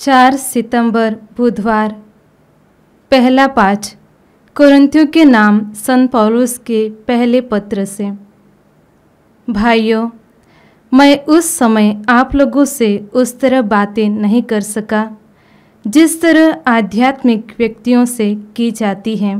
चार सितंबर बुधवार पहला पाठ कुरंथियों के नाम सन पौलुस के पहले पत्र से भाइयों मैं उस समय आप लोगों से उस तरह बातें नहीं कर सका जिस तरह आध्यात्मिक व्यक्तियों से की जाती हैं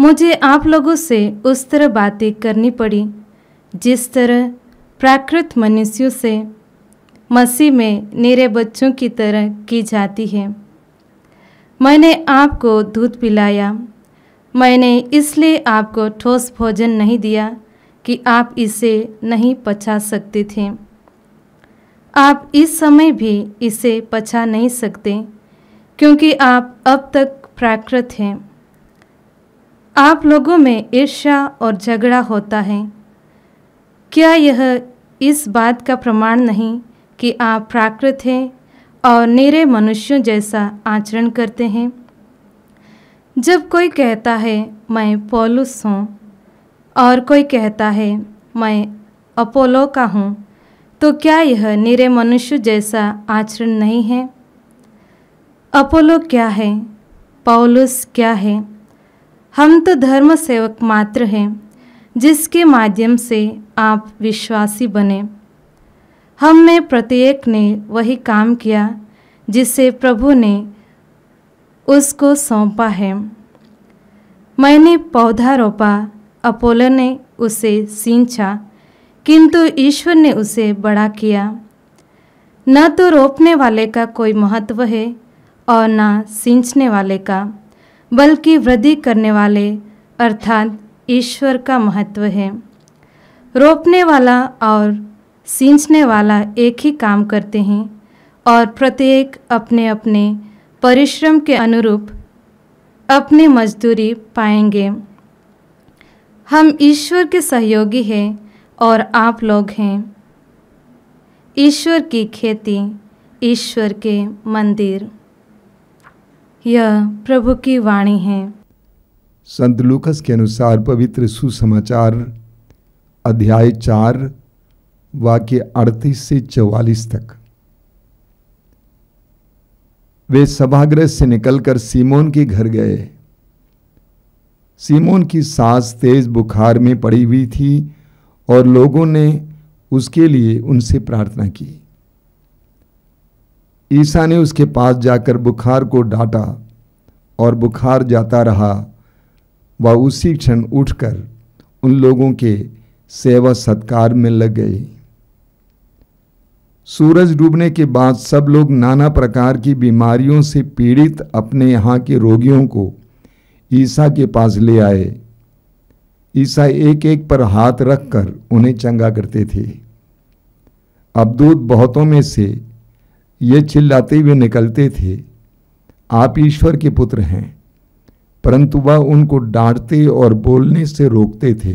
मुझे आप लोगों से उस तरह बातें करनी पड़ी जिस तरह प्राकृत मनुष्यों से मसीह में मेरे बच्चों की तरह की जाती है मैंने आपको दूध पिलाया मैंने इसलिए आपको ठोस भोजन नहीं दिया कि आप इसे नहीं पचा सकते थे आप इस समय भी इसे पचा नहीं सकते क्योंकि आप अब तक प्राकृत हैं आप लोगों में ईर्ष्या और झगड़ा होता है क्या यह इस बात का प्रमाण नहीं कि आप प्राकृत हैं और निरे मनुष्यों जैसा आचरण करते हैं जब कोई कहता है मैं पोलुस हूँ और कोई कहता है मैं अपोलो का हूँ तो क्या यह निरे मनुष्य जैसा आचरण नहीं है अपोलो क्या है पौलुस क्या है हम तो धर्म सेवक मात्र हैं जिसके माध्यम से आप विश्वासी बने हम में प्रत्येक ने वही काम किया जिसे प्रभु ने उसको सौंपा है मैंने पौधा रोपा अपोलो ने उसे सींचा किंतु ईश्वर ने उसे बड़ा किया न तो रोपने वाले का कोई महत्व है और न सींचने वाले का बल्कि वृद्धि करने वाले अर्थात ईश्वर का महत्व है रोपने वाला और सींचने वाला एक ही काम करते हैं और प्रत्येक अपने अपने परिश्रम के अनुरूप अपनी मजदूरी पाएंगे हम ईश्वर के सहयोगी हैं और आप लोग हैं ईश्वर की खेती ईश्वर के मंदिर यह प्रभु की वाणी है संत लूकस के अनुसार पवित्र सुसमाचार अध्याय चार वाक्य अड़तीस से चौवालीस तक वे सभागृह से निकलकर सीमोन के घर गए सीमोन की सांस तेज बुखार में पड़ी हुई थी और लोगों ने उसके लिए उनसे प्रार्थना की ईसा ने उसके पास जाकर बुखार को डांटा और बुखार जाता रहा वह उसी क्षण उठकर उन लोगों के सेवा सत्कार में लग गई सूरज डूबने के बाद सब लोग नाना प्रकार की बीमारियों से पीड़ित अपने यहाँ के रोगियों को ईसा के पास ले आए ईसा एक एक पर हाथ रखकर उन्हें चंगा करते थे अब्दूत बहुतों में से ये चिल्लाते हुए निकलते थे आप ईश्वर के पुत्र हैं परंतु वह उनको डांटते और बोलने से रोकते थे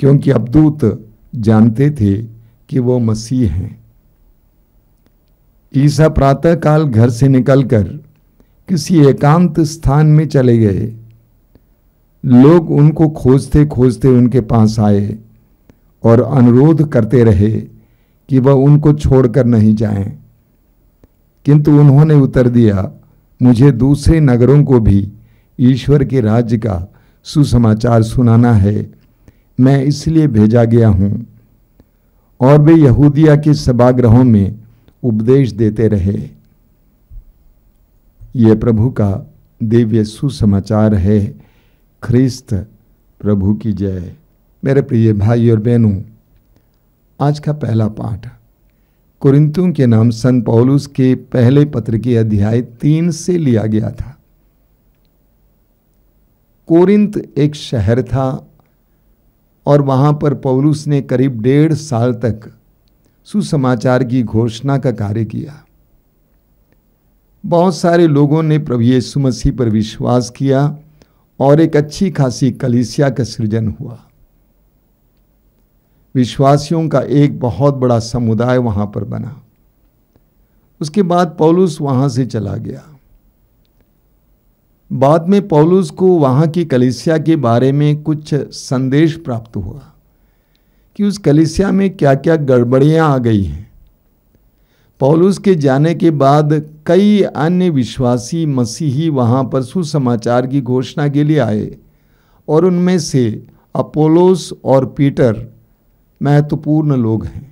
क्योंकि अब्दूत जानते थे कि वो मसीह हैं ईसा काल घर से निकलकर किसी एकांत स्थान में चले गए लोग उनको खोजते खोजते उनके पास आए और अनुरोध करते रहे कि वह उनको छोड़कर नहीं जाएं। किंतु उन्होंने उत्तर दिया मुझे दूसरे नगरों को भी ईश्वर के राज्य का सुसमाचार सुनाना है मैं इसलिए भेजा गया हूँ और वे यहूदिया के सभागृहों में उपदेश देते रहे ये प्रभु का दिव्य सुसमाचार है ख्रिस्त प्रभु की जय मेरे प्रिय भाई और बहनों आज का पहला पाठ कुरिंतों के नाम संत पौलुस के पहले पत्र के अध्याय तीन से लिया गया था कोरिंत एक शहर था और वहां पर पौलुस ने करीब डेढ़ साल तक सुसमाचार की घोषणा का कार्य किया बहुत सारे लोगों ने प्रभु यीशु मसीह पर विश्वास किया और एक अच्छी खासी कलिसिया का सृजन हुआ विश्वासियों का एक बहुत बड़ा समुदाय वहां पर बना उसके बाद पौलुस वहां से चला गया बाद में पौलुस को वहां की कलिसिया के बारे में कुछ संदेश प्राप्त हुआ कि उस कलिसिया में क्या क्या गड़बड़ियाँ आ गई हैं पौलुस के जाने के बाद कई अन्य विश्वासी मसीही वहाँ पर सुसमाचार की घोषणा के लिए आए और उनमें से अपोलोस और पीटर महत्वपूर्ण लोग हैं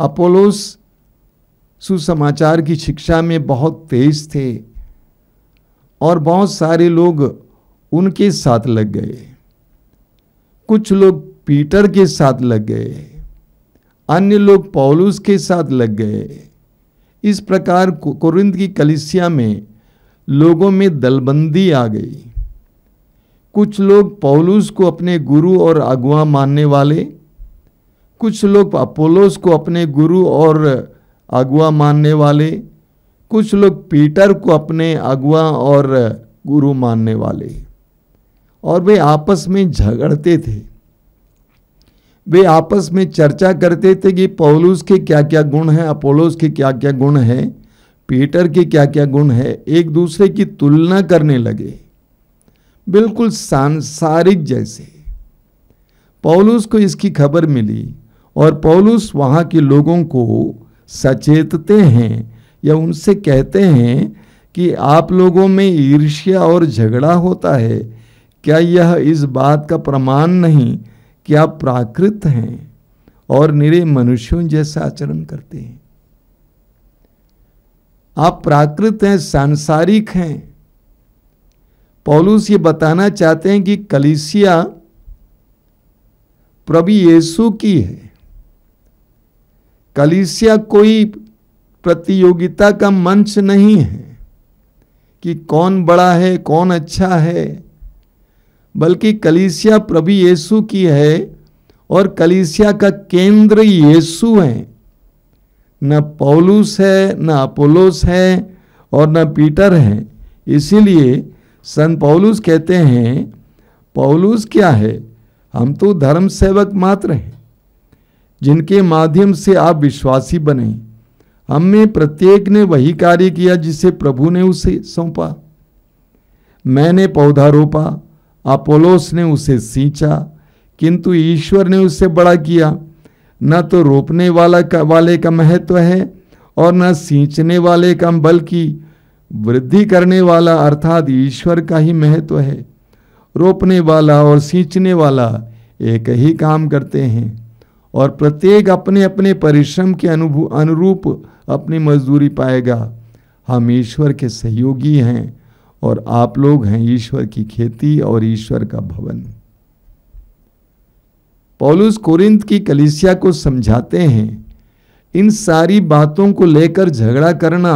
अपोलोस सुसमाचार की शिक्षा में बहुत तेज थे और बहुत सारे लोग उनके साथ लग गए कुछ लोग पीटर के साथ लग गए अन्य लोग पौलुस के साथ लग गए इस प्रकार कुरिंद की कलिसिया में लोगों में दलबंदी आ गई कुछ लोग पौलुस को अपने गुरु और अगुआ मानने वाले कुछ लोग अपोलोस को अपने गुरु और अगुआ मानने वाले कुछ लोग पीटर को अपने अगुआ और गुरु मानने वाले और वे आपस में झगड़ते थे वे आपस में चर्चा करते थे कि पौलुस के क्या क्या गुण हैं अपोलोस के क्या क्या गुण हैं पीटर के क्या क्या गुण है एक दूसरे की तुलना करने लगे बिल्कुल सांसारिक जैसे पौलुस को इसकी खबर मिली और पौलुस वहाँ के लोगों को सचेतते हैं या उनसे कहते हैं कि आप लोगों में ईर्ष्या और झगड़ा होता है क्या यह इस बात का प्रमाण नहीं कि आप प्राकृत हैं और निरे मनुष्यों जैसा आचरण करते हैं आप प्राकृत हैं सांसारिक हैं पौलुस ये बताना चाहते हैं कि कलिसिया प्रभु येसु की है कलिसिया कोई प्रतियोगिता का मंच नहीं है कि कौन बड़ा है कौन अच्छा है बल्कि कलीसिया प्रभु येसु की है और कलीसिया का केंद्र येसु है न पौलुस है न अपोलोस है और न पीटर है इसीलिए संत पौलुस कहते हैं पौलुस क्या है हम तो धर्म सेवक मात्र हैं जिनके माध्यम से आप विश्वासी बने हम में प्रत्येक ने वही कार्य किया जिसे प्रभु ने उसे सौंपा मैंने पौधा रोपा अपोलोस ने उसे सींचा किंतु ईश्वर ने उसे बड़ा किया न तो रोपने वाला का वाले का महत्व है और न सींचने वाले का बल्कि वृद्धि करने वाला अर्थात ईश्वर का ही महत्व है रोपने वाला और सींचने वाला एक ही काम करते हैं और प्रत्येक अपने अपने परिश्रम के अनुरूप अपनी मजदूरी पाएगा हम ईश्वर के सहयोगी हैं और आप लोग हैं ईश्वर की खेती और ईश्वर का भवन पौलुस कोरिंथ की कलिसिया को समझाते हैं इन सारी बातों को लेकर झगड़ा करना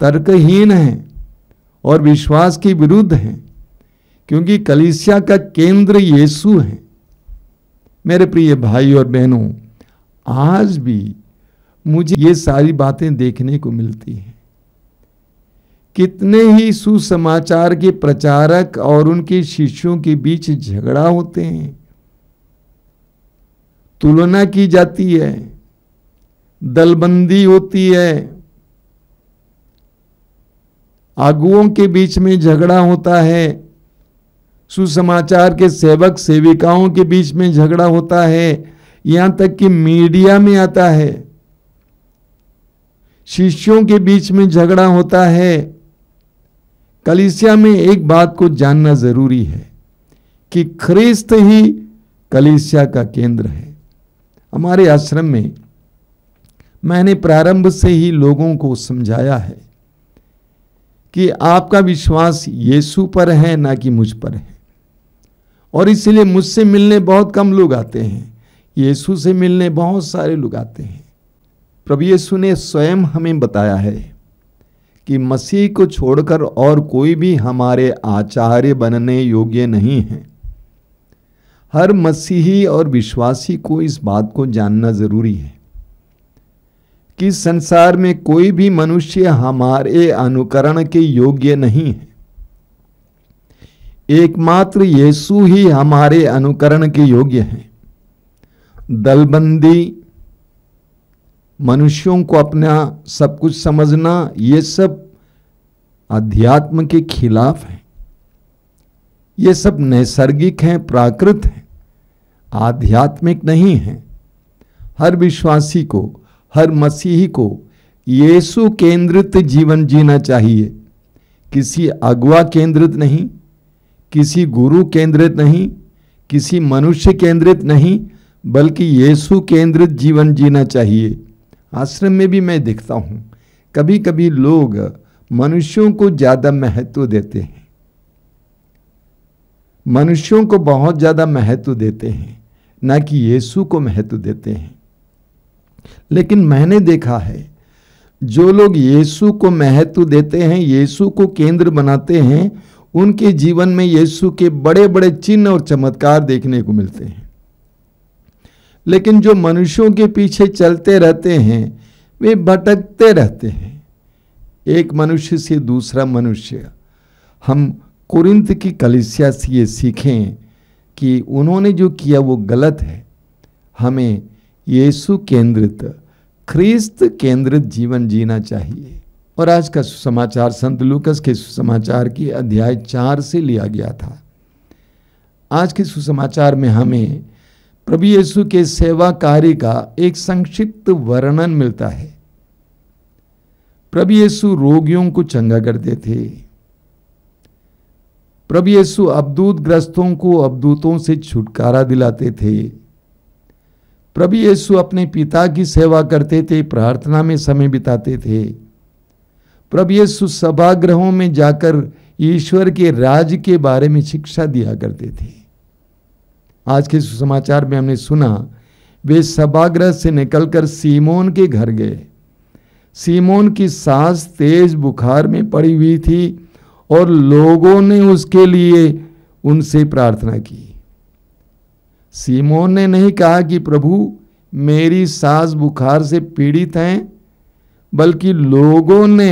तर्कहीन है और विश्वास के विरुद्ध है क्योंकि कलिसिया का केंद्र यीशु है मेरे प्रिय भाई और बहनों आज भी मुझे ये सारी बातें देखने को मिलती हैं कितने ही सुसमाचार के प्रचारक और उनके शिष्यों के बीच झगड़ा होते हैं तुलना की जाती है दलबंदी होती है आगुओं के बीच में झगड़ा होता है सुसमाचार के सेवक सेविकाओं के बीच में झगड़ा होता है यहाँ तक कि मीडिया में आता है शिष्यों के बीच में झगड़ा होता है कलिसिया में एक बात को जानना जरूरी है कि ख्रिस्त ही कलिसिया का केंद्र है हमारे आश्रम में मैंने प्रारंभ से ही लोगों को समझाया है कि आपका विश्वास यीशु पर है ना कि मुझ पर है और इसलिए मुझसे मिलने बहुत कम लोग आते हैं यीशु से मिलने बहुत सारे लोग आते हैं प्रभु यीशु ने स्वयं हमें बताया है कि मसीह को छोड़कर और कोई भी हमारे आचार्य बनने योग्य नहीं है हर मसीही और विश्वासी को इस बात को जानना ज़रूरी है कि संसार में कोई भी मनुष्य हमारे अनुकरण के योग्य नहीं है एकमात्र यीशु ही हमारे अनुकरण के योग्य हैं दलबंदी मनुष्यों को अपना सब कुछ समझना ये सब अध्यात्म के खिलाफ है ये सब नैसर्गिक हैं प्राकृत हैं आध्यात्मिक नहीं हैं हर विश्वासी को हर मसीही को येसु केंद्रित जीवन जीना चाहिए किसी अगवा केंद्रित नहीं किसी गुरु केंद्रित नहीं किसी मनुष्य केंद्रित नहीं बल्कि येसु केंद्रित जीवन जीना चाहिए आश्रम में भी मैं देखता हूँ कभी कभी लोग मनुष्यों को ज़्यादा महत्व देते हैं मनुष्यों को बहुत ज़्यादा महत्व देते हैं ना कि यीशु को महत्व देते हैं लेकिन मैंने देखा है जो लोग यीशु को महत्व देते हैं यीशु को केंद्र बनाते हैं उनके जीवन में यीशु के बड़े बड़े चिन्ह और चमत्कार देखने को मिलते हैं लेकिन जो मनुष्यों के पीछे चलते रहते हैं वे भटकते रहते हैं एक मनुष्य से दूसरा मनुष्य हम कुरिंत की कलिसिया से ये सीखें कि उन्होंने जो किया वो गलत है हमें यीशु केंद्रित ख्रीस्त केंद्रित जीवन जीना चाहिए और आज का सुसमाचार संत लूकस के सुसमाचार की अध्याय चार से लिया गया था आज के सुसमाचार में हमें प्रभु यीशु के सेवा कार्य का एक संक्षिप्त वर्णन मिलता है प्रभु यीशु रोगियों को चंगा करते थे प्रभु यीशु अबदूत ग्रस्तों को अबदूतों से छुटकारा दिलाते थे प्रभु यीशु अपने पिता की सेवा करते थे प्रार्थना में समय बिताते थे प्रभु यीशु सभागृहों में जाकर ईश्वर के राज के बारे में शिक्षा दिया करते थे आज के सुसमाचार में हमने सुना वे सभागृह से निकलकर सीमोन के घर गए सीमोन की सांस तेज बुखार में पड़ी हुई थी और लोगों ने उसके लिए उनसे प्रार्थना की सीमोन ने नहीं कहा कि प्रभु मेरी सांस बुखार से पीड़ित हैं बल्कि लोगों ने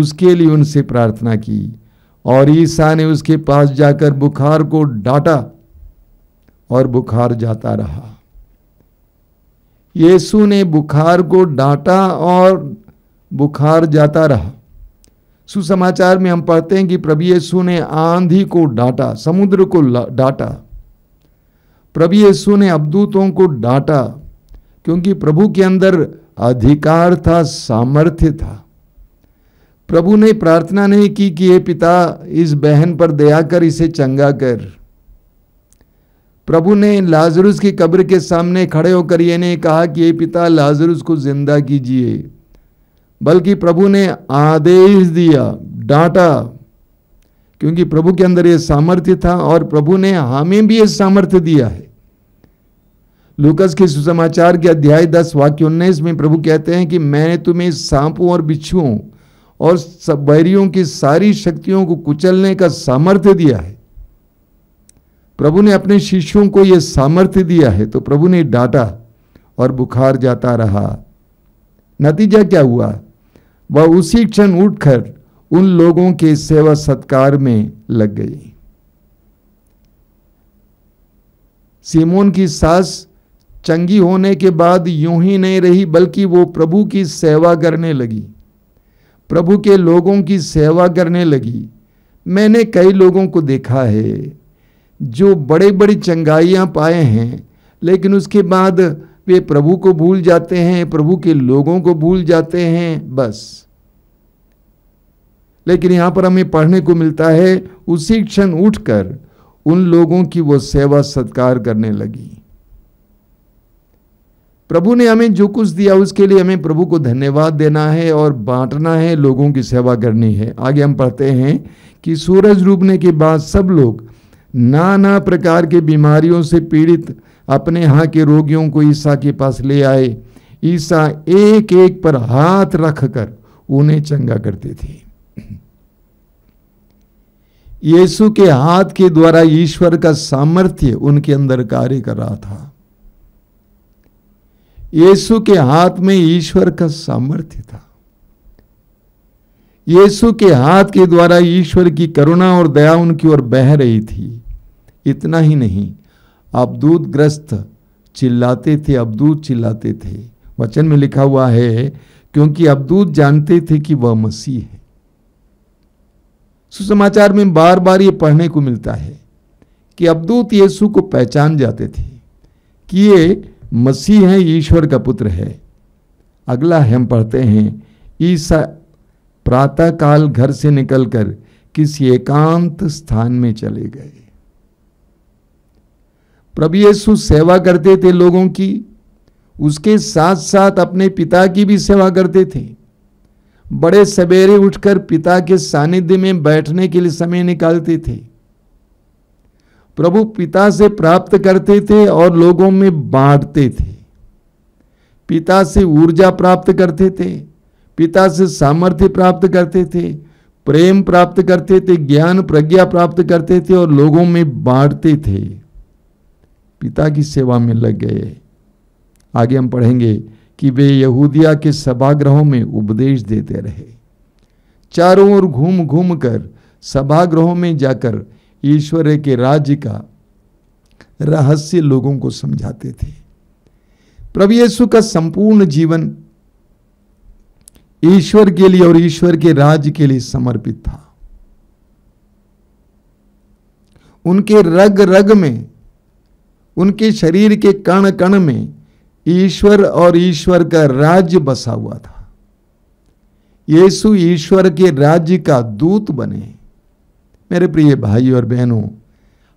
उसके लिए उनसे प्रार्थना की और ईसा ने उसके पास जाकर बुखार को डांटा और बुखार जाता रहा यीशु ने बुखार को डांटा और बुखार जाता रहा सुसमाचार में हम पढ़ते हैं कि प्रभु यीशु ने आंधी को डांटा समुद्र को डांटा प्रभु यीशु ने अवदूतों को डांटा क्योंकि प्रभु के अंदर अधिकार था सामर्थ्य था प्रभु ने प्रार्थना नहीं की कि हे पिता इस बहन पर दया कर इसे चंगा कर प्रभु ने लाजरुस की कब्र के सामने खड़े होकर ये नहीं कहा कि ये पिता लाजरुस को जिंदा कीजिए बल्कि प्रभु ने आदेश दिया डांटा क्योंकि प्रभु के अंदर ये सामर्थ्य था और प्रभु ने हमें भी ये सामर्थ्य दिया है लुकस के सुसमाचार के अध्याय दस वाक्य उन्नीस में प्रभु कहते हैं कि मैंने तुम्हें सांपों और बिच्छुओं और सब बैरियों की सारी शक्तियों को कुचलने का सामर्थ्य दिया है प्रभु ने अपने शिष्यों को यह सामर्थ्य दिया है तो प्रभु ने डांटा और बुखार जाता रहा नतीजा क्या हुआ वह उसी क्षण उठकर उन लोगों के सेवा सत्कार में लग गई सीमोन की सास चंगी होने के बाद यूं ही नहीं रही बल्कि वो प्रभु की सेवा करने लगी प्रभु के लोगों की सेवा करने लगी मैंने कई लोगों को देखा है जो बड़े बड़ी चंगाइयाँ पाए हैं लेकिन उसके बाद वे प्रभु को भूल जाते हैं प्रभु के लोगों को भूल जाते हैं बस लेकिन यहाँ पर हमें पढ़ने को मिलता है उसी क्षण उठकर उन लोगों की वो सेवा सत्कार करने लगी प्रभु ने हमें जो कुछ दिया उसके लिए हमें प्रभु को धन्यवाद देना है और बांटना है लोगों की सेवा करनी है आगे हम पढ़ते हैं कि सूरज डूबने के बाद सब लोग नाना प्रकार के बीमारियों से पीड़ित अपने यहाँ के रोगियों को ईसा के पास ले आए ईसा एक एक पर हाथ रखकर उन्हें चंगा करते थे यीशु के हाथ के द्वारा ईश्वर का सामर्थ्य उनके अंदर कार्य कर रहा था यीशु के हाथ में ईश्वर का सामर्थ्य था यीशु के हाथ के द्वारा ईश्वर की करुणा और दया उनकी ओर बह रही थी इतना ही नहीं अबदूत ग्रस्त चिल्लाते थे अबदूत चिल्लाते थे वचन में लिखा हुआ है क्योंकि अबदूत जानते थे कि वह मसीह है सुसमाचार में बार बार ये पढ़ने को मिलता है कि अबदूत यीशु को पहचान जाते थे कि ये मसीह है ईश्वर का पुत्र है अगला हम पढ़ते हैं ईसा काल घर से निकलकर किसी एकांत स्थान में चले गए प्रभु यीशु सेवा करते थे लोगों की उसके साथ साथ अपने पिता की भी सेवा करते थे बड़े सवेरे उठकर पिता के सानिध्य में बैठने के लिए समय निकालते थे प्रभु पिता से प्राप्त करते थे और लोगों में बांटते थे पिता से ऊर्जा प्राप्त करते थे पिता से सामर्थ्य प्राप्त करते थे प्रेम प्राप्त करते थे ज्ञान प्रज्ञा प्राप्त करते थे और लोगों में बांटते थे पिता की सेवा में लग गए आगे हम पढ़ेंगे कि वे यहूदिया के सभागृहों में उपदेश देते रहे चारों ओर घूम घूम कर सभागृहों में जाकर ईश्वर के राज्य का रहस्य लोगों को समझाते थे प्रभु यीशु का संपूर्ण जीवन ईश्वर के लिए और ईश्वर के राज्य के लिए समर्पित था उनके रग रग में उनके शरीर के कण कण में ईश्वर और ईश्वर का राज्य बसा हुआ था यीशु ईश्वर के राज्य का दूत बने मेरे प्रिय भाई और बहनों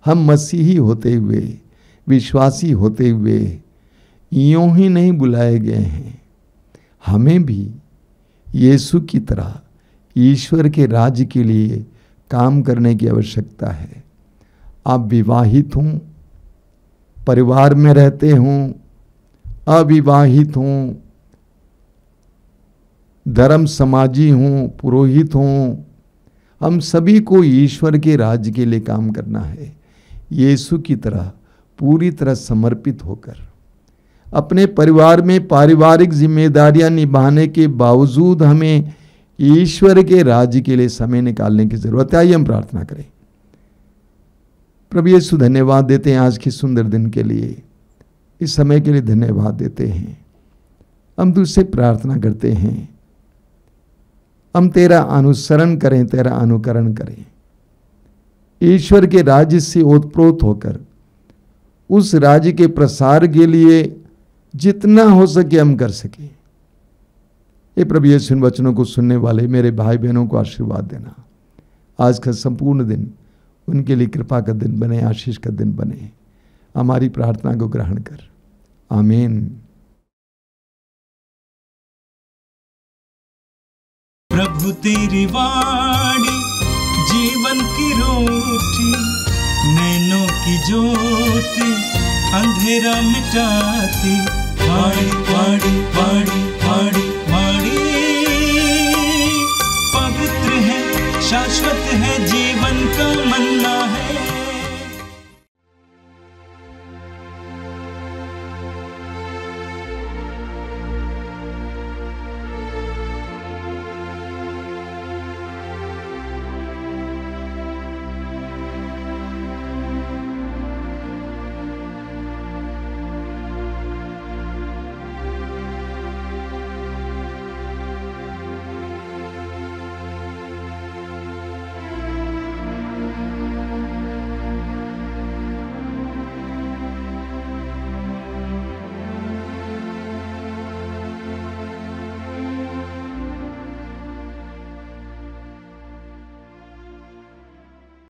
हम मसीही होते हुए विश्वासी होते हुए यूं ही नहीं बुलाए गए हैं हमें भी येसु की तरह ईश्वर के राज्य के लिए काम करने की आवश्यकता है आप विवाहित हों परिवार में रहते हों अविवाहित हों धर्म समाजी हों पुरोहित हों हम सभी को ईश्वर के राज्य के लिए काम करना है येसु की तरह पूरी तरह समर्पित होकर अपने परिवार में पारिवारिक जिम्मेदारियां निभाने के बावजूद हमें ईश्वर के राज्य के लिए समय निकालने की ज़रूरत है आइए हम प्रार्थना करें प्रभु यीशु धन्यवाद देते हैं आज के सुंदर दिन के लिए इस समय के लिए धन्यवाद देते हैं हम तुझसे प्रार्थना करते हैं हम तेरा अनुसरण करें तेरा अनुकरण करें ईश्वर के राज्य से ओतप्रोत होकर उस राज्य के प्रसार के लिए जितना हो सके हम कर सके ये प्रभु ये सुन वचनों को सुनने वाले मेरे भाई बहनों को आशीर्वाद देना आज का संपूर्ण दिन उनके लिए कृपा का दिन बने आशीष का दिन बने हमारी प्रार्थना को ग्रहण कर आमीन प्रभु तेरी वाणी जीवन की रोटी नैनों की ज्योति अंधेरा मिटाती पवित्र है शाश्वत है जीवन का मन्ना